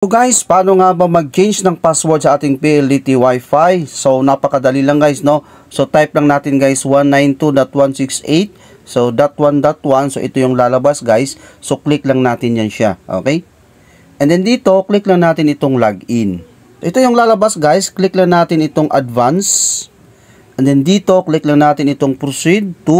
So guys, paano nga ba mag-change ng password sa ating PLDT Wi-Fi? So napakadali lang guys, no? So type lang natin guys 192.168. So dot .1.1, so ito yung lalabas guys. So click lang natin yan siya, okay? And then dito, click lang natin itong login. Ito yung lalabas guys, click lang natin itong advance. And then dito, click lang natin itong proceed to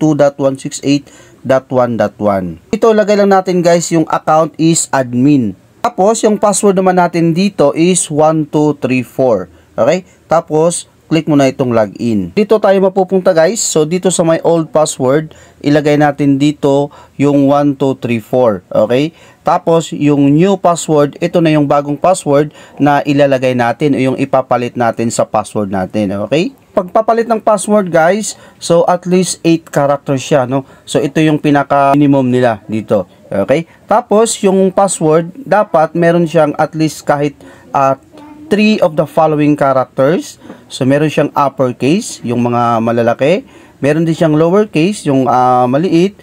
192.168.1.1. Ito, lagay lang natin guys yung account is admin. Tapos, yung password naman natin dito is 1234. Okay? Tapos, click mo na itong login. Dito tayo mapupunta guys. So, dito sa my old password, ilagay natin dito yung 1234. Okay? Tapos, yung new password, ito na yung bagong password na ilalagay natin o yung ipapalit natin sa password natin. Okay? pagpapalit ng password guys, so at least 8 characters siya, no? So ito yung pinaka minimum nila dito. Okay? Tapos yung password dapat meron siyang at least kahit at uh, 3 of the following characters. So meron siyang uppercase, yung mga malalaki. Meron din siyang lowercase, yung uh, maliit.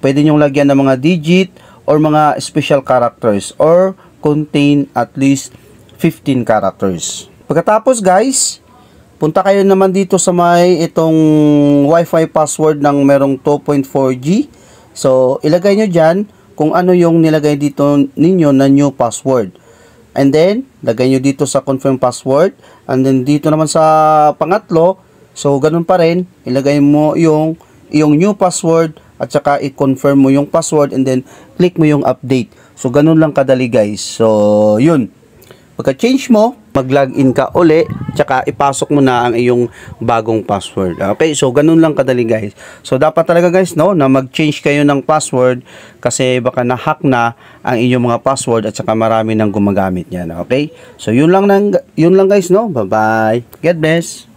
Pwede niyong lagyan ng mga digit or mga special characters or contain at least 15 characters. Pagkatapos guys, Punta kayo naman dito sa may itong Wi-Fi password ng merong 2.4G. So, ilagay nyo dyan kung ano yung nilagay dito ninyo na new password. And then, lagay nyo dito sa confirm password. And then, dito naman sa pangatlo, so ganun pa rin, ilagay mo yung, yung new password at saka i-confirm mo yung password and then click mo yung update. So, ganun lang kadali guys. So, yun. Pagka-change mo, mag in ka uli, tsaka ipasok mo na ang iyong bagong password. Okay, so ganun lang kadali guys. So dapat talaga guys, no, na mag-change kayo ng password kasi baka na-hack na ang inyong mga password at saka marami nang gumagamit niyan. Okay? So yun lang, nang, yun lang guys, no? Bye-bye. God bless.